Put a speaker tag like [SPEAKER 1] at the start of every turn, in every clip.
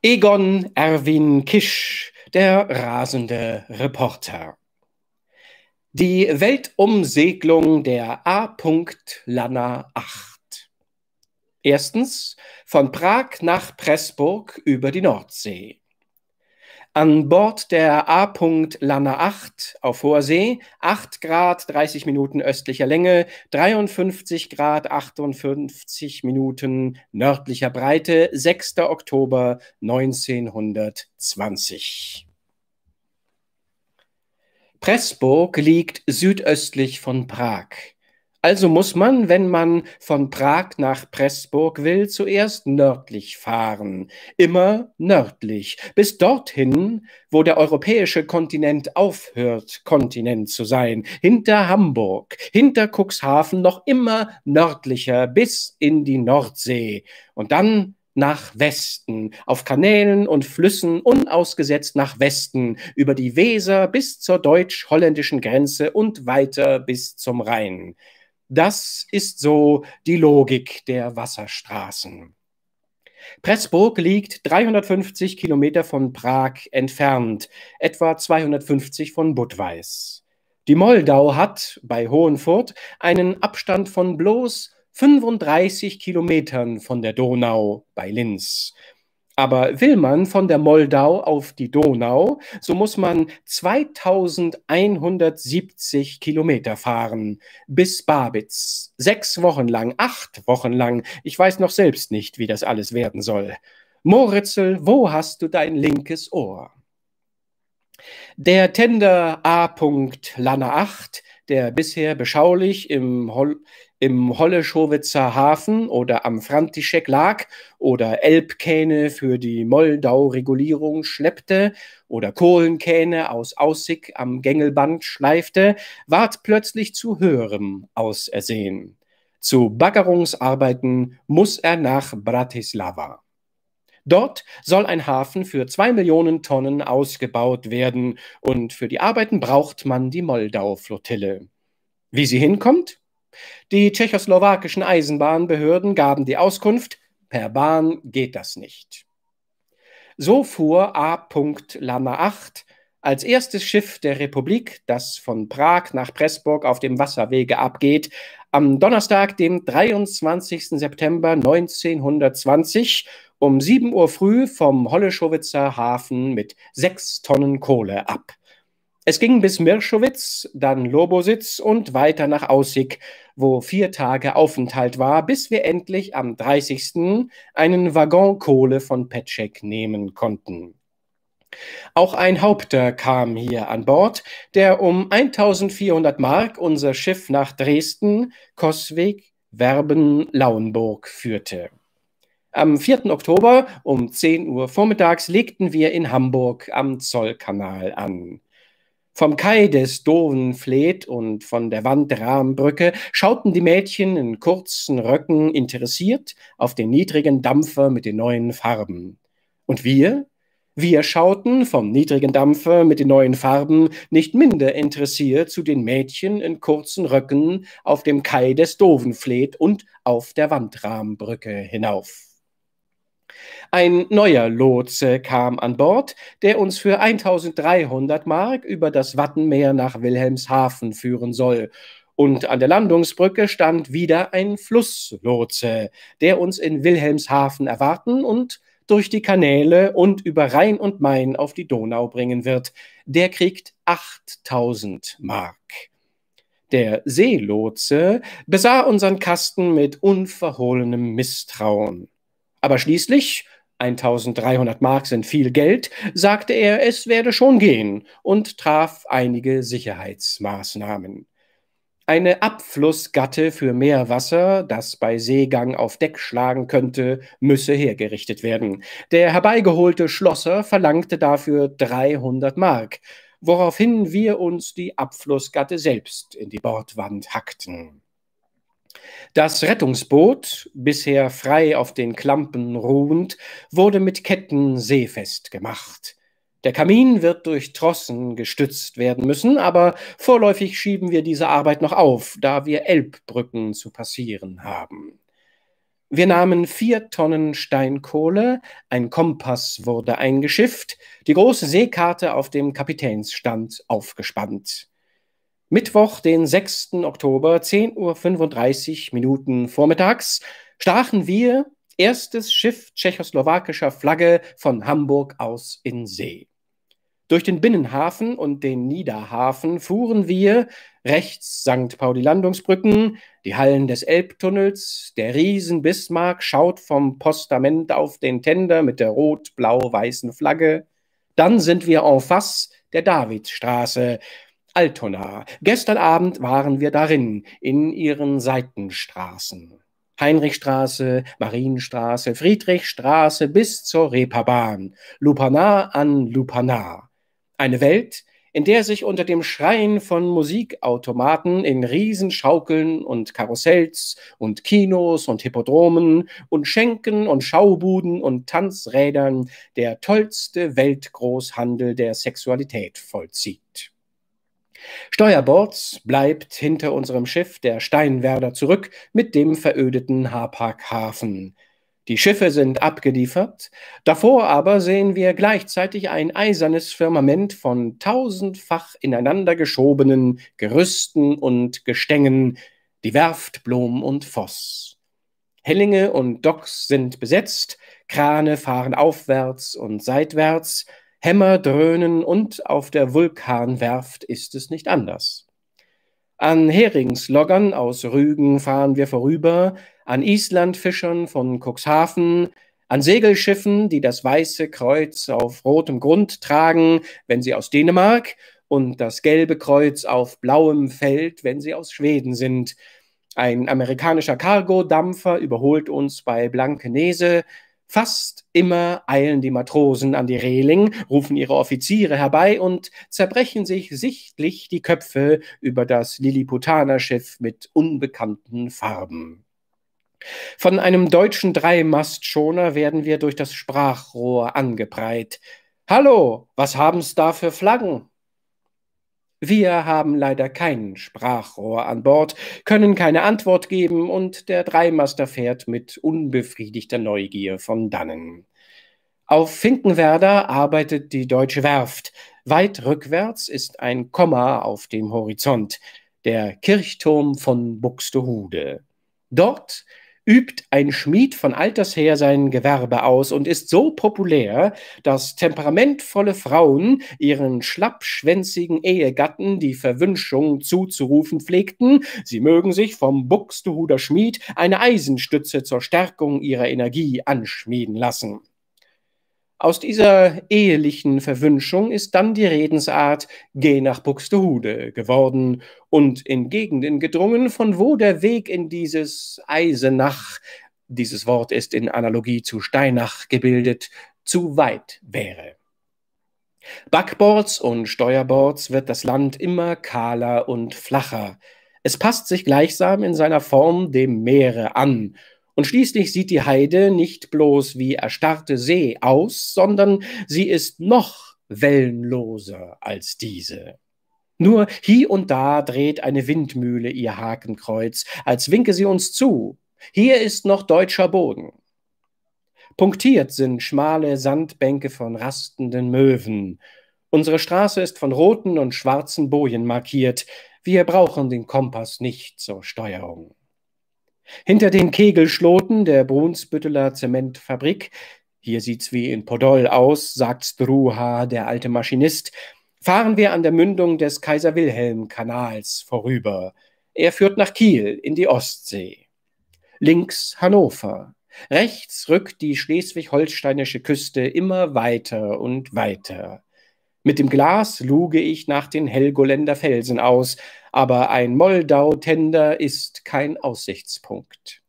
[SPEAKER 1] Egon Erwin Kisch, der rasende Reporter. Die Weltumsegelung der A. Lanna 8. Erstens von Prag nach Pressburg über die Nordsee. An Bord der A. Lanner 8 auf hoher See, 8 Grad 30 Minuten östlicher Länge, 53 Grad 58 Minuten nördlicher Breite, 6. Oktober 1920. Pressburg liegt südöstlich von Prag. Also muss man, wenn man von Prag nach Pressburg will, zuerst nördlich fahren, immer nördlich, bis dorthin, wo der europäische Kontinent aufhört, Kontinent zu sein, hinter Hamburg, hinter Cuxhaven noch immer nördlicher bis in die Nordsee und dann nach Westen, auf Kanälen und Flüssen unausgesetzt nach Westen, über die Weser bis zur deutsch-holländischen Grenze und weiter bis zum Rhein. Das ist so die Logik der Wasserstraßen. Pressburg liegt 350 Kilometer von Prag entfernt, etwa 250 von Budweis. Die Moldau hat bei Hohenfurt einen Abstand von bloß 35 Kilometern von der Donau bei Linz. Aber will man von der Moldau auf die Donau, so muss man 2170 Kilometer fahren bis Babitz. Sechs Wochen lang, acht Wochen lang. Ich weiß noch selbst nicht, wie das alles werden soll. Moritzel, wo hast du dein linkes Ohr? Der Tender A. Lanner 8, der bisher beschaulich im, Hol im Holleschowitzer Hafen oder am Frantischek lag oder Elbkähne für die Moldau-Regulierung schleppte oder Kohlenkähne aus Aussig am Gängelband schleifte, ward plötzlich zu höherem ausersehen. Zu Baggerungsarbeiten muss er nach Bratislava. Dort soll ein Hafen für zwei Millionen Tonnen ausgebaut werden und für die Arbeiten braucht man die Moldau-Flottille. Wie sie hinkommt, die tschechoslowakischen Eisenbahnbehörden gaben die Auskunft, per Bahn geht das nicht. So fuhr A. Lama 8 als erstes Schiff der Republik, das von Prag nach Pressburg auf dem Wasserwege abgeht, am Donnerstag, dem 23. September 1920 um 7 Uhr früh vom Holleschowitzer Hafen mit sechs Tonnen Kohle ab. Es ging bis Mirschowitz, dann Lobositz und weiter nach Aussig, wo vier Tage Aufenthalt war, bis wir endlich am 30. einen Waggon Kohle von Petschek nehmen konnten. Auch ein Haupter kam hier an Bord, der um 1400 Mark unser Schiff nach Dresden, Coswig, Werben, Lauenburg führte. Am 4. Oktober um 10 Uhr vormittags legten wir in Hamburg am Zollkanal an. Vom Kai des Doven fleht und von der Wand der Rahmenbrücke schauten die Mädchen in kurzen Röcken interessiert auf den niedrigen Dampfer mit den neuen Farben. Und wir? Wir schauten vom niedrigen Dampfer mit den neuen Farben nicht minder interessiert zu den Mädchen in kurzen Röcken auf dem Kai des Dovenfleet und auf der Wandrahmbrücke hinauf. Ein neuer Lotse kam an Bord, der uns für 1300 Mark über das Wattenmeer nach Wilhelmshaven führen soll. Und an der Landungsbrücke stand wieder ein Flusslotse, der uns in Wilhelmshaven erwarten und durch die Kanäle und über Rhein und Main auf die Donau bringen wird. Der kriegt 8000 Mark. Der Seelotse besah unseren Kasten mit unverhohlenem Misstrauen. Aber schließlich 1300 Mark sind viel Geld, sagte er, es werde schon gehen und traf einige Sicherheitsmaßnahmen. Eine Abflussgatte für Meerwasser, das bei Seegang auf Deck schlagen könnte, müsse hergerichtet werden. Der herbeigeholte Schlosser verlangte dafür 300 Mark, woraufhin wir uns die Abflussgatte selbst in die Bordwand hackten. Das Rettungsboot, bisher frei auf den Klampen ruhend, wurde mit Ketten seefest gemacht. Der Kamin wird durch Trossen gestützt werden müssen, aber vorläufig schieben wir diese Arbeit noch auf, da wir Elbbrücken zu passieren haben. Wir nahmen vier Tonnen Steinkohle, ein Kompass wurde eingeschifft, die große Seekarte auf dem Kapitänsstand aufgespannt. Mittwoch, den 6. Oktober, 10.35 Uhr Minuten vormittags, stachen wir erstes Schiff tschechoslowakischer Flagge von Hamburg aus in See. Durch den Binnenhafen und den Niederhafen fuhren wir rechts St. Pauli Landungsbrücken, die Hallen des Elbtunnels, der Riesen Bismarck schaut vom Postament auf den Tender mit der rot-blau-weißen Flagge. Dann sind wir en face der Davidstraße, Altona. Gestern Abend waren wir darin, in ihren Seitenstraßen. Heinrichstraße, Marienstraße, Friedrichstraße bis zur Reeperbahn, Lupanar an Lupanar. Eine Welt, in der sich unter dem Schreien von Musikautomaten in Riesenschaukeln und Karussells und Kinos und Hippodromen und Schenken und Schaubuden und Tanzrädern der tollste Weltgroßhandel der Sexualität vollzieht. Steuerbords bleibt hinter unserem Schiff der Steinwerder zurück mit dem verödeten Hapag-Hafen. Die Schiffe sind abgeliefert, davor aber sehen wir gleichzeitig ein eisernes Firmament von tausendfach ineinander geschobenen Gerüsten und Gestängen, die Werft Blom und Voss. Hellinge und Docks sind besetzt, Krane fahren aufwärts und seitwärts, Hämmer dröhnen und auf der Vulkanwerft ist es nicht anders. An Heringsloggern aus Rügen fahren wir vorüber, an Islandfischern von Cuxhaven, an Segelschiffen, die das weiße Kreuz auf rotem Grund tragen, wenn sie aus Dänemark, und das gelbe Kreuz auf blauem Feld, wenn sie aus Schweden sind. Ein amerikanischer Cargodampfer überholt uns bei Blankenese, Fast immer eilen die Matrosen an die Reling, rufen ihre Offiziere herbei und zerbrechen sich sichtlich die Köpfe über das Lilliputanerschiff mit unbekannten Farben. Von einem deutschen Dreimastschoner werden wir durch das Sprachrohr angebreit. Hallo, was haben's da für Flaggen? Wir haben leider kein Sprachrohr an Bord, können keine Antwort geben und der Dreimaster fährt mit unbefriedigter Neugier von dannen. Auf Finkenwerder arbeitet die deutsche Werft. Weit rückwärts ist ein Komma auf dem Horizont, der Kirchturm von Buxtehude. Dort übt ein Schmied von alters her sein Gewerbe aus und ist so populär, dass temperamentvolle Frauen ihren schlappschwänzigen Ehegatten die Verwünschung zuzurufen pflegten, sie mögen sich vom Buxtehuder Schmied eine Eisenstütze zur Stärkung ihrer Energie anschmieden lassen. Aus dieser ehelichen Verwünschung ist dann die Redensart Geh nach Buxtehude geworden und in Gegenden gedrungen, von wo der Weg in dieses Eisenach, dieses Wort ist in Analogie zu Steinach gebildet, zu weit wäre. Backboards und Steuerboards wird das Land immer kahler und flacher. Es passt sich gleichsam in seiner Form dem Meere an und schließlich sieht die Heide nicht bloß wie erstarrte See aus, sondern sie ist noch wellenloser als diese. Nur hier und da dreht eine Windmühle ihr Hakenkreuz, als winke sie uns zu. Hier ist noch deutscher Boden. Punktiert sind schmale Sandbänke von rastenden Möwen. Unsere Straße ist von roten und schwarzen Bojen markiert. Wir brauchen den Kompass nicht zur Steuerung. Hinter den Kegelschloten der Brunsbütteler Zementfabrik, hier sieht's wie in Podol aus, sagt Struha, der alte Maschinist, fahren wir an der Mündung des Kaiser-Wilhelm-Kanals vorüber. Er führt nach Kiel in die Ostsee. Links Hannover. Rechts rückt die schleswig-holsteinische Küste immer weiter und weiter. Mit dem Glas luge ich nach den Helgoländer Felsen aus, aber ein Moldau-Tender ist kein Aussichtspunkt.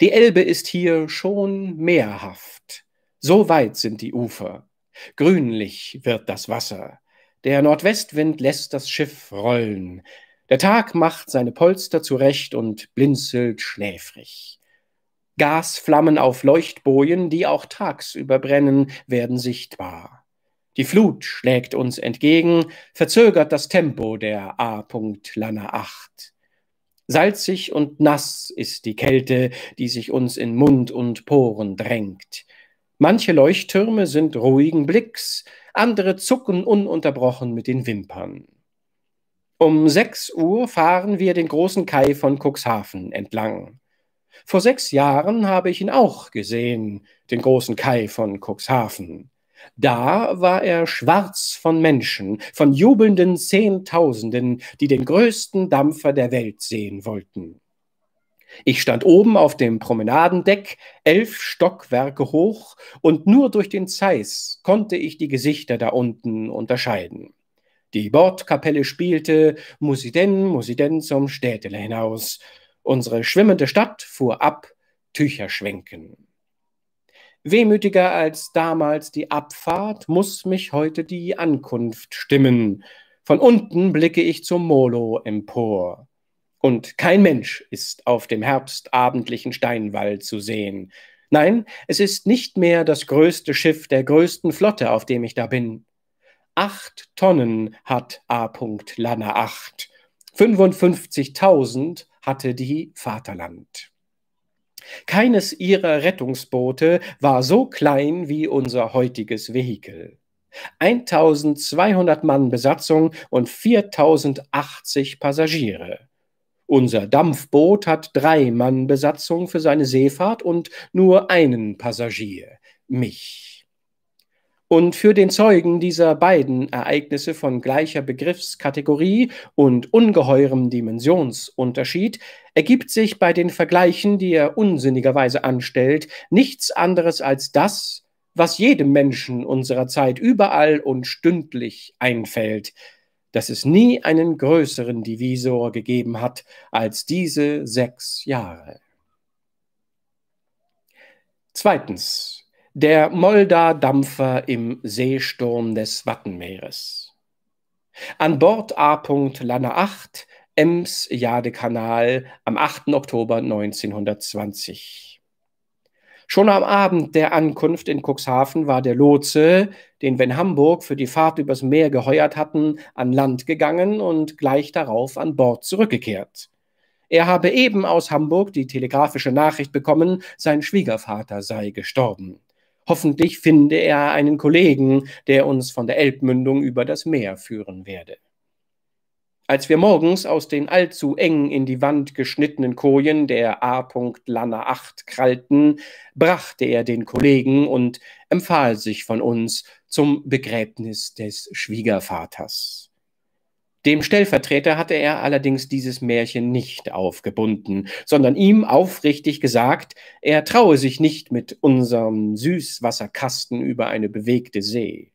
[SPEAKER 1] Die Elbe ist hier schon mehrhaft. So weit sind die Ufer. Grünlich wird das Wasser. Der Nordwestwind lässt das Schiff rollen. Der Tag macht seine Polster zurecht und blinzelt schläfrig. Gasflammen auf Leuchtbojen, die auch tagsüber brennen, werden sichtbar. Die Flut schlägt uns entgegen, verzögert das Tempo der A. Lanner 8. Salzig und nass ist die Kälte, die sich uns in Mund und Poren drängt. Manche Leuchttürme sind ruhigen Blicks, andere zucken ununterbrochen mit den Wimpern. Um 6 Uhr fahren wir den großen Kai von Cuxhaven entlang. Vor sechs Jahren habe ich ihn auch gesehen, den großen Kai von Cuxhaven. Da war er schwarz von Menschen, von jubelnden Zehntausenden, die den größten Dampfer der Welt sehen wollten. Ich stand oben auf dem Promenadendeck, elf Stockwerke hoch, und nur durch den Zeiss konnte ich die Gesichter da unten unterscheiden. Die Bordkapelle spielte Musiden, Musiden zum Städtele hinaus. Unsere schwimmende Stadt fuhr ab, Tücher schwenken. Wehmütiger als damals die Abfahrt muss mich heute die Ankunft stimmen. Von unten blicke ich zum Molo empor. Und kein Mensch ist auf dem herbstabendlichen Steinwall zu sehen. Nein, es ist nicht mehr das größte Schiff der größten Flotte, auf dem ich da bin. Acht Tonnen hat A. Lanne acht. 55.000 hatte die Vaterland. Keines ihrer Rettungsboote war so klein wie unser heutiges Vehikel. 1200 Mann Besatzung und 4080 Passagiere. Unser Dampfboot hat drei Mann Besatzung für seine Seefahrt und nur einen Passagier, mich. Und für den Zeugen dieser beiden Ereignisse von gleicher Begriffskategorie und ungeheurem Dimensionsunterschied ergibt sich bei den Vergleichen, die er unsinnigerweise anstellt, nichts anderes als das, was jedem Menschen unserer Zeit überall und stündlich einfällt, dass es nie einen größeren Divisor gegeben hat als diese sechs Jahre. Zweitens der Moldar-Dampfer im Seesturm des Wattenmeeres. An Bord A. Lanne 8, ems jadekanal am 8. Oktober 1920. Schon am Abend der Ankunft in Cuxhaven war der Lotse, den wir in Hamburg für die Fahrt übers Meer geheuert hatten, an Land gegangen und gleich darauf an Bord zurückgekehrt. Er habe eben aus Hamburg die telegrafische Nachricht bekommen, sein Schwiegervater sei gestorben. Hoffentlich finde er einen Kollegen, der uns von der Elbmündung über das Meer führen werde. Als wir morgens aus den allzu eng in die Wand geschnittenen Kojen der A. Lanner 8 krallten, brachte er den Kollegen und empfahl sich von uns zum Begräbnis des Schwiegervaters. Dem Stellvertreter hatte er allerdings dieses Märchen nicht aufgebunden, sondern ihm aufrichtig gesagt, er traue sich nicht mit unserem Süßwasserkasten über eine bewegte See.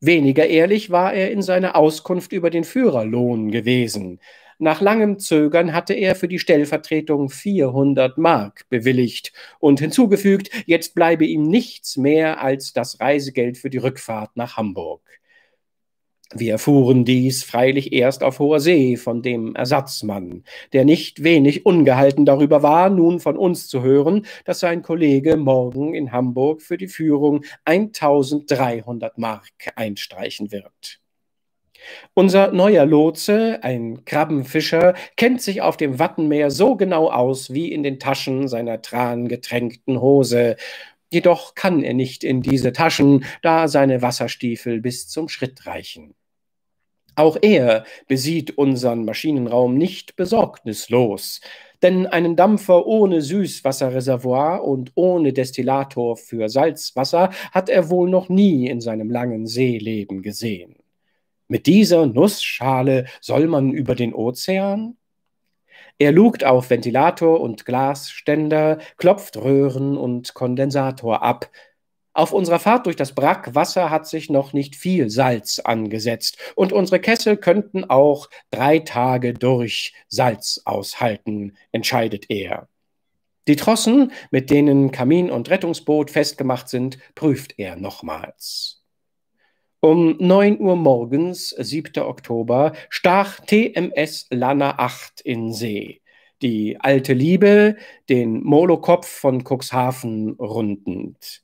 [SPEAKER 1] Weniger ehrlich war er in seiner Auskunft über den Führerlohn gewesen. Nach langem Zögern hatte er für die Stellvertretung 400 Mark bewilligt und hinzugefügt, jetzt bleibe ihm nichts mehr als das Reisegeld für die Rückfahrt nach Hamburg. Wir erfuhren dies freilich erst auf hoher See von dem Ersatzmann, der nicht wenig ungehalten darüber war, nun von uns zu hören, dass sein Kollege morgen in Hamburg für die Führung 1300 Mark einstreichen wird. Unser neuer Lotse, ein Krabbenfischer, kennt sich auf dem Wattenmeer so genau aus wie in den Taschen seiner trangetränkten Hose, Jedoch kann er nicht in diese Taschen, da seine Wasserstiefel bis zum Schritt reichen. Auch er besieht unseren Maschinenraum nicht besorgnislos, denn einen Dampfer ohne Süßwasserreservoir und ohne Destillator für Salzwasser hat er wohl noch nie in seinem langen Seeleben gesehen. Mit dieser Nussschale soll man über den Ozean? Er lugt auf Ventilator und Glasständer, klopft Röhren und Kondensator ab, auf unserer Fahrt durch das Brackwasser hat sich noch nicht viel Salz angesetzt und unsere Kessel könnten auch drei Tage durch Salz aushalten, entscheidet er. Die Trossen, mit denen Kamin und Rettungsboot festgemacht sind, prüft er nochmals. Um 9 Uhr morgens, 7. Oktober, stach TMS Lana 8 in See. Die alte Liebe, den Molokopf von Cuxhaven rundend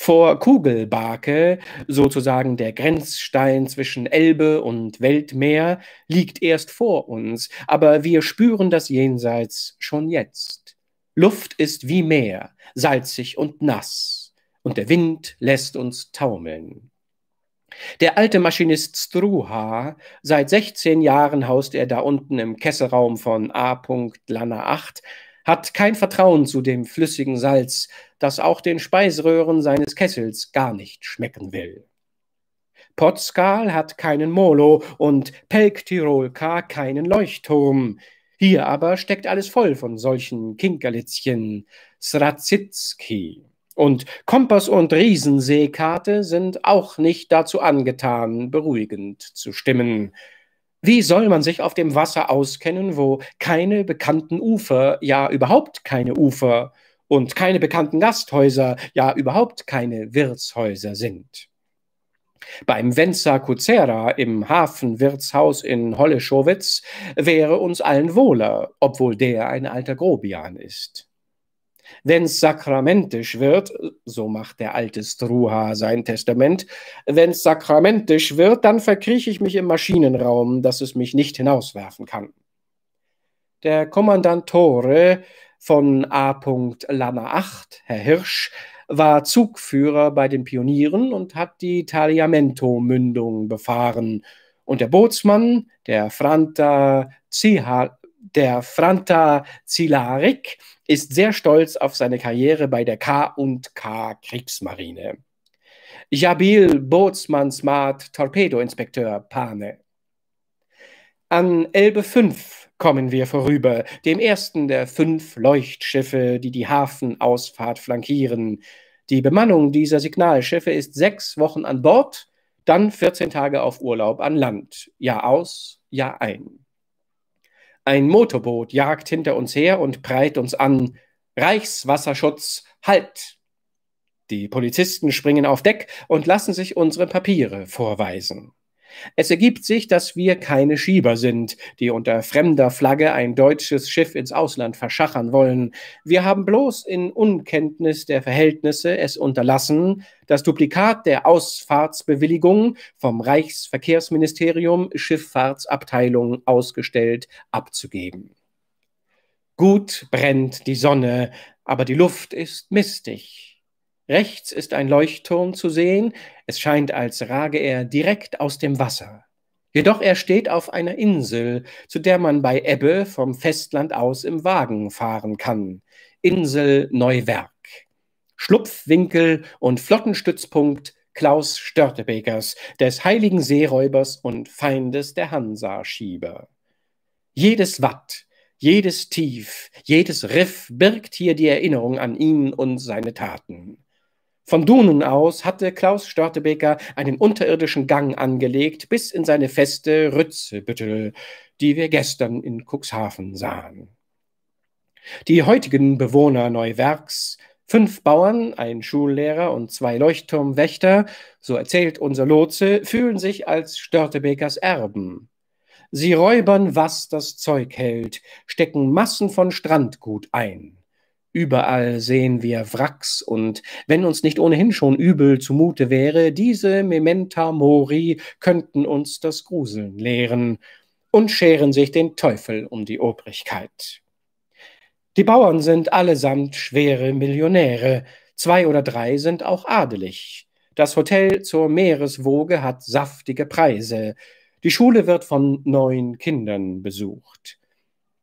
[SPEAKER 1] vor Kugelbake, sozusagen der Grenzstein zwischen Elbe und Weltmeer, liegt erst vor uns, aber wir spüren das Jenseits schon jetzt. Luft ist wie Meer, salzig und nass, und der Wind lässt uns taumeln. Der alte Maschinist Struha, seit 16 Jahren haust er da unten im Kesselraum von A. Lanner 8, hat kein Vertrauen zu dem flüssigen Salz, das auch den Speiseröhren seines Kessels gar nicht schmecken will. Pottskal hat keinen Molo und Pelgtirolka keinen Leuchtturm. Hier aber steckt alles voll von solchen Kinkerlitzchen. Srazitski. Und Kompass und Riesenseekarte sind auch nicht dazu angetan, beruhigend zu stimmen. Wie soll man sich auf dem Wasser auskennen, wo keine bekannten Ufer, ja überhaupt keine Ufer und keine bekannten Gasthäuser, ja überhaupt keine Wirtshäuser sind? Beim Venza Cucera im Hafenwirtshaus in Holleschowitz wäre uns allen wohler, obwohl der ein alter Grobian ist. Wenn's sakramentisch wird, so macht der alte Struha sein Testament, wenn's sakramentisch wird, dann verkrieche ich mich im Maschinenraum, dass es mich nicht hinauswerfen kann. Der Kommandant Tore von A. Lanner 8, Herr Hirsch, war Zugführer bei den Pionieren und hat die Tagliamento-Mündung befahren. Und der Bootsmann, der Franta Zihal der Franta Zilarik ist sehr stolz auf seine Karriere bei der K&K Kriegsmarine. Jabil Bootsmann Smart Torpedoinspekteur Pane. An Elbe 5 kommen wir vorüber, dem ersten der fünf Leuchtschiffe, die die Hafenausfahrt flankieren. Die Bemannung dieser Signalschiffe ist sechs Wochen an Bord, dann 14 Tage auf Urlaub an Land. Jahr aus, Jahr ein. Ein Motorboot jagt hinter uns her und preit uns an. Reichswasserschutz, halt! Die Polizisten springen auf Deck und lassen sich unsere Papiere vorweisen. Es ergibt sich, dass wir keine Schieber sind, die unter fremder Flagge ein deutsches Schiff ins Ausland verschachern wollen. Wir haben bloß in Unkenntnis der Verhältnisse es unterlassen, das Duplikat der Ausfahrtsbewilligung vom Reichsverkehrsministerium Schifffahrtsabteilung ausgestellt abzugeben. Gut brennt die Sonne, aber die Luft ist mistig. Rechts ist ein Leuchtturm zu sehen, es scheint, als rage er direkt aus dem Wasser. Jedoch er steht auf einer Insel, zu der man bei Ebbe vom Festland aus im Wagen fahren kann. Insel Neuwerk. Schlupfwinkel und Flottenstützpunkt Klaus Störtebekers, des heiligen Seeräubers und Feindes der Hansa-Schieber. Jedes Watt, jedes Tief, jedes Riff birgt hier die Erinnerung an ihn und seine Taten. Von Dunen aus hatte Klaus Störtebeker einen unterirdischen Gang angelegt bis in seine Feste Rützebüttel, die wir gestern in Cuxhaven sahen. Die heutigen Bewohner Neuwerks, fünf Bauern, ein Schullehrer und zwei Leuchtturmwächter, so erzählt unser Lotse, fühlen sich als Störtebekers Erben. Sie räubern, was das Zeug hält, stecken Massen von Strandgut ein. Überall sehen wir Wracks und wenn uns nicht ohnehin schon übel zumute wäre, diese Mementa Mori könnten uns das Gruseln lehren und scheren sich den Teufel um die Obrigkeit. Die Bauern sind allesamt schwere Millionäre, zwei oder drei sind auch adelig. Das Hotel zur Meereswoge hat saftige Preise. Die Schule wird von neun Kindern besucht.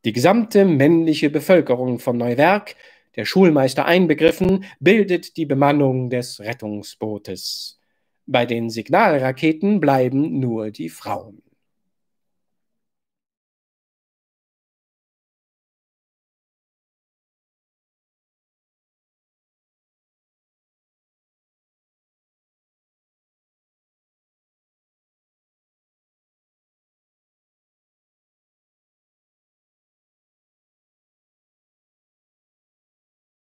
[SPEAKER 1] Die gesamte männliche Bevölkerung von Neuwerk der Schulmeister einbegriffen, bildet die Bemannung des Rettungsbootes. Bei den Signalraketen bleiben nur die Frauen.